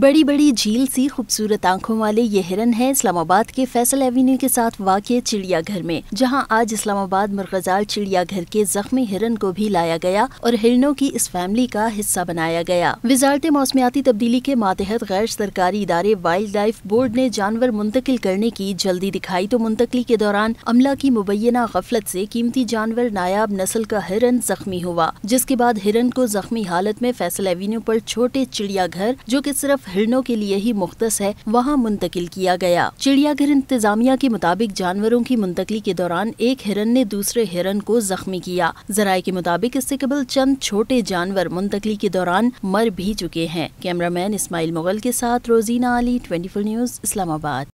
बड़ी बड़ी झील सी खूबसूरत आंखों वाले ये हिरन है इस्लामाबाद के फैसल एवेन्यू के साथ वाक़ चिड़ियाघर में जहां आज इस्लामाबाद मरगजाल चिड़ियाघर के जख्मी हिरन को भी लाया गया और हिरनों की इस फैमिली का हिस्सा बनाया गया वजारत मौसमियाती तब्दीली के मातहत गैर सरकारी इदारे वाइल्ड लाइफ बोर्ड ने जानवर मुंतकिल करने की जल्दी दिखाई तो मुंतकली के दौरान अमला की मुबैना गफलत ऐसी कीमती जानवर नायाब नस्ल का हिरन जख्मी हुआ जिसके बाद हिरन को जख्मी हालत में फैसल एवेन्यू आरोप छोटे चिड़ियाघर जो की सिर्फ सिर्फ हिरणों के लिए ही मुख्त है वहाँ मुंतकिल किया गया चिड़ियाघर इंतजामिया के मुताबिक जानवरों की मुंतकली के दौरान एक हिरन ने दूसरे हिरन को जख्मी किया जराये के मुताबिक इससे कबल चंद छोटे जानवर मुंतकली के दौरान मर भी चुके हैं कैमरामैन इस्माइल मुगल के साथ रोजीना अली ट्वेंटी न्यूज इस्लामाबाद